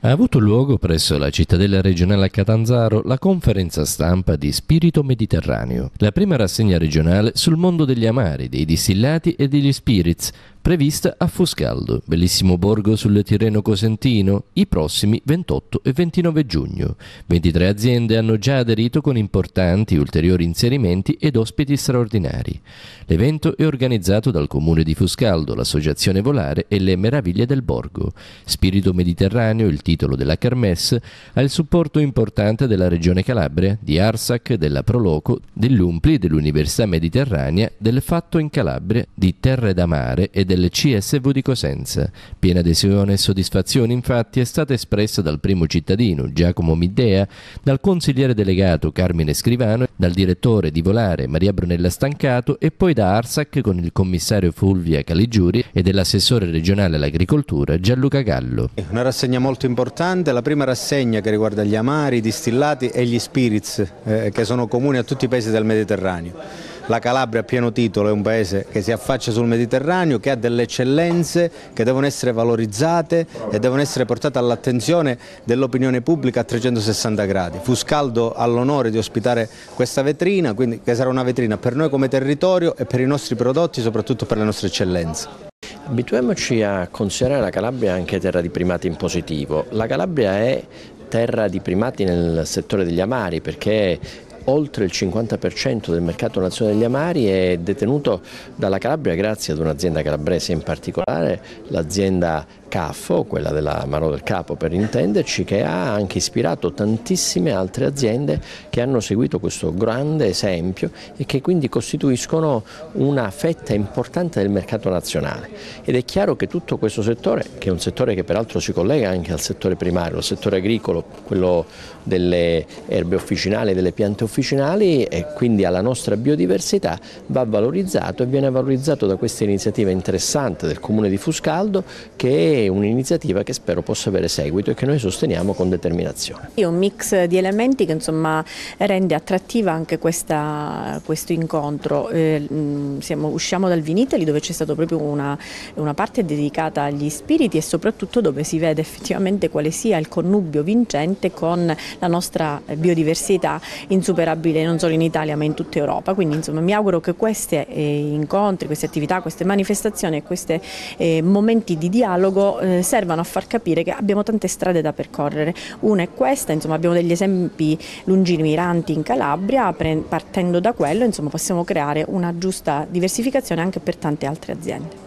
Ha avuto luogo presso la cittadella regionale a Catanzaro la conferenza stampa di Spirito Mediterraneo, la prima rassegna regionale sul mondo degli amari, dei distillati e degli spirits, prevista a Fuscaldo, bellissimo borgo sul Tirreno Cosentino, i prossimi 28 e 29 giugno. 23 aziende hanno già aderito con importanti ulteriori inserimenti ed ospiti straordinari. L'evento è organizzato dal comune di Fuscaldo, l'associazione Volare e le Meraviglie del Borgo. Spirito Mediterraneo, il titolo della Kermesse, ha il supporto importante della Regione Calabria, di Arsac, della Proloco, dell'Umpli, dell'Università Mediterranea, del Fatto in Calabria, di Terre da Mare e del CSV di Cosenza. Piena adesione e soddisfazione infatti è stata espressa dal primo cittadino Giacomo Middea, dal consigliere delegato Carmine Scrivano, dal direttore di Volare Maria Brunella Stancato e poi da Arsac con il commissario Fulvia Caligiuri e dell'assessore regionale all'agricoltura Gianluca Gallo. Una rassegna molto importante importante la prima rassegna che riguarda gli amari, i distillati e gli spirits eh, che sono comuni a tutti i paesi del Mediterraneo. La Calabria a pieno titolo è un paese che si affaccia sul Mediterraneo, che ha delle eccellenze che devono essere valorizzate e devono essere portate all'attenzione dell'opinione pubblica a 360 gradi. Fu Scaldo all'onore di ospitare questa vetrina, quindi che sarà una vetrina per noi come territorio e per i nostri prodotti, soprattutto per le nostre eccellenze. Abituiamoci a considerare la Calabria anche terra di primati in positivo. La Calabria è terra di primati nel settore degli amari perché oltre il 50% del mercato nazionale degli amari è detenuto dalla Calabria grazie ad un'azienda calabrese in particolare, l'azienda CAFO, quella della mano del capo per intenderci, che ha anche ispirato tantissime altre aziende che hanno seguito questo grande esempio e che quindi costituiscono una fetta importante del mercato nazionale. Ed è chiaro che tutto questo settore, che è un settore che peraltro si collega anche al settore primario, al settore agricolo, quello delle erbe officinali, delle piante officinali e quindi alla nostra biodiversità, va valorizzato e viene valorizzato da questa iniziativa interessante del comune di Fuscaldo che è è un'iniziativa che spero possa avere seguito e che noi sosteniamo con determinazione. È un mix di elementi che insomma, rende attrattiva anche questa, questo incontro. Eh, siamo, usciamo dal Vinitali dove c'è stata proprio una, una parte dedicata agli spiriti e soprattutto dove si vede effettivamente quale sia il connubio vincente con la nostra biodiversità insuperabile non solo in Italia ma in tutta Europa. Quindi insomma, mi auguro che questi eh, incontri, queste attività, queste manifestazioni e questi eh, momenti di dialogo appunto eh, servano a far capire che abbiamo tante strade da percorrere. Una è questa, insomma abbiamo degli esempi lungimiranti in Calabria, partendo da quello insomma, possiamo creare una giusta diversificazione anche per tante altre aziende.